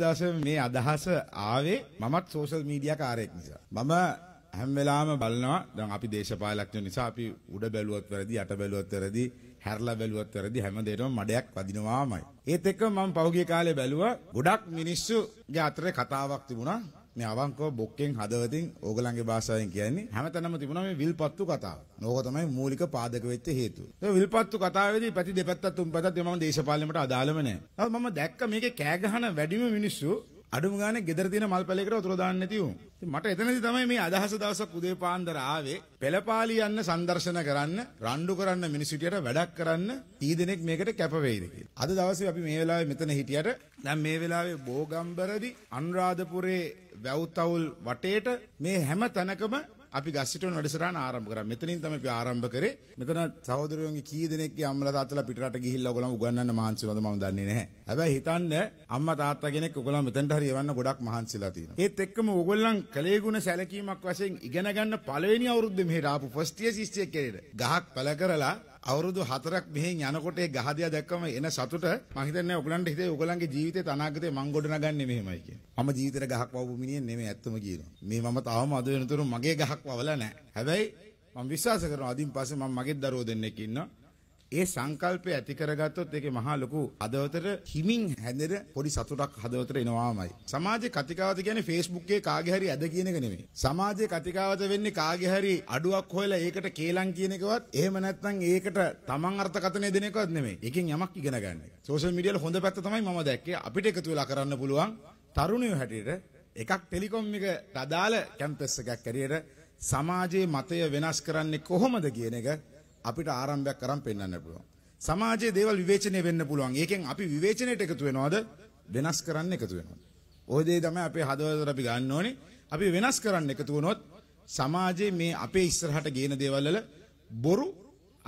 දවසම මේ අදහස ආවේ මමත් සෝෂල් මීඩියා කාර්යයක් නිසා. මම හැම වෙලාවෙම බලනවා දැන් අපි දේශපාලකයෝ නිසා අපි උඩ බැලුවත් වැරදි යට බැලුවත් වැරදි හැරලා බැලුවත් වැරදි හැම දෙයකම මඩයක් වදිනවාමයි. ඒත් එක්ක මම පහුගිය කාලේ බැලුවා ගොඩක් මිනිස්සුගේ අතරේ කතාවක් තිබුණා මේ අවංකව බොක්කෙන් හදවතින් ඕගලන්ගේ භාෂාවෙන් කියන්නේ හැමතැනම තිබුණා මේ විල්පත්තු කතාව. නෝක තමයි මූලික පාදක වෙච්ච හේතුව. ඒ විල්පත්තු කතාවේදී පැති දෙපැත්ත තුන් පැත්තත් මම දේශපාලනයට අදාළම නැහැ. මම දැක්ක මේකේ කෑ ගහන වැඩිම මිනිස්සු අඩුම ගානේ ගෙදර තියෙන මල් පැලයකට වතුර දාන්න නැති වුණා. ඉතින් මට එතනදි තමයි මේ අදහස දවසක් උදේ පාන්දර ආවේ. පෙළපාලි යන්න සංදර්ශන කරන්න, රණ්ඩු කරන්න මිනිස්සු හිටියට වැඩක් කරන්න 30 දෙනෙක් මේකට කැප වෙයිද කියලා. අද දවසේ අපි මේ වෙලාවේ මෙතන හිටියට දැන් මේ වෙලාවේ බෝගම්බරදි අනුරාධපුරේ වැව්තවුල් වටේට මේ හැම තැනකම අපි ගස්සිටුවන වැඩසටහන ආරම්භ කරා. මෙතනින් තමයි අපි ආරම්භ කරේ. මෙතන සහෝදරයෝන්ගේ කී දෙනෙක්ගේ අම්මලා තාත්තලා පිටරට ගිහිල්ලා ඔයගොල්ලෝ උගන්වන්න මහන්සි වෙනවද මම දන්නේ නැහැ. හැබැයි හිතන්න අම්මා තාත්තා කෙනෙක් ඔයගොල්ලෝ මෙතනට හරි එවන්න ගොඩක් මහන්සිලා තියෙනවා. ඒත් එක්කම ඔයගොල්ලන් කලේ ගුණ සැලකීමක් වශයෙන් ඉගෙන ගන්න පළවෙනි අවුරුද්දේ මෙහෙට ආපු ෆස්ට් ඉයර් ශිෂ්‍යයෙක් කෙනෙක් ගහක් පළ කරලා අවුරුදු 4ක් මෙහෙන් යනකොට ඒ ගහදියා දැක්කම එන සතුට මම හිතන්නේ ඔයගලන්ට හිතේ ඔයගලන්ගේ ජීවිතේ තනාගතේ මං ගොඩනගන්නේ මෙහෙමයි කියන්නේ. මම ජීවිතේට ගහක් වවපු මිනිහෙක් නෙමෙයි ඇත්තම කියනවා. මේ මම තාම අද වෙනතුරු මගේ ගහක් වවලා නැහැ. හැබැයි මම විශ්වාස කරනවා අදින් පස්සේ මම මගේ දරුවෝ දෙන්නෙක් ඉන්නවා. ඒ සංකල්පය ඇති කරගත්තොත් ඒකේ මහා ලොකු අදවතට හිමින් හැදෙන පොඩි සතුටක් හදවතට එනවාමයි. සමාජයේ කතිකාවත කියන්නේ Facebook එකේ කාගේ හරි ඇද කියන එක නෙමෙයි. සමාජයේ කතිකාවත වෙන්නේ කාගේ හරි අඩුවක් හොයලා ඒකට කේලම් කියන එකවත් එහෙම නැත්නම් ඒකට තමන් අර්ථකථනය දෙන එකවත් නෙමෙයි. ඒකෙන් යමක් ඉගෙන ගන්න එක. සෝෂල් මීඩියා වල හොඳ පැත්ත තමයි මම දැක්කේ. අපිට එකතු වෙලා කරන්න පුළුවන් තරුණයෝ හැටියට එකක් ටෙලිකොම් එකට අදාළ කැම්පස් එකක් හැටියට සමාජයේ මතය වෙනස් කරන්නේ කොහොමද කියන එක අපිට ආරම්භයක් කරන් පෙන්වන්න පුළුවන්. සමාජයේ දේවල් විවේචනය වෙන්න පුළුවන්. ඒකෙන් අපි විවේචනයට එකතු වෙනවද? වෙනස් කරන්න එකතු වෙනවද? ওই දේ තමයි අපේ හදවතට අපි ගන්න ඕනේ. අපි වෙනස් කරන්න එකතු වුණොත් සමාජයේ මේ අපේ ඉස්සරහට ගේන දේවල් වල බොරු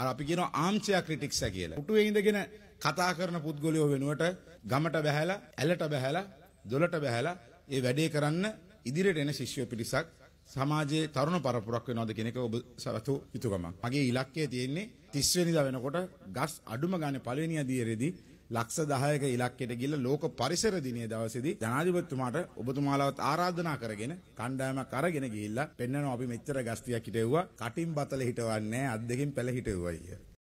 අර අපි කියනවා ආම්චයා ක්‍රිටික්ස් කියලා. පුටුවේ ඉඳගෙන කතා කරන පුද්ගලයෝ වෙනුවට ගමට බැහැලා, ඇලට බැහැලා, දොලට බැහැලා ඒ වැඩේ කරන්න ඉදිරියට එන ශිෂ්‍ය පිරිසක් සමාජයේ තරුණ පරපුරක් වෙනවද කියන එක ඔබ සරතු යුතුයකමක්. මගේ ඉලක්කය තියෙන්නේ 30 වෙනිදා වෙනකොට ගස් අඩුම ගානේ පළවෙනි අදියරේදී ලක්ෂ 10ක ඉලක්කයට ගිහිල්ලා ලෝක පරිසර දිනේ දවසේදී ජනාධිපතිතුමාට ඔබතුමාලවත් ආරාධනා කරගෙන කණ්ඩායමක් අරගෙන ගිහිල්ලා පෙන්වනවා අපි මෙච්චර ගස් ටිකක් හිටෙව්වා කටින් බතල හිටවන්නේ අත් දෙකෙන් පෙළ හිටෙව්වා කියලා.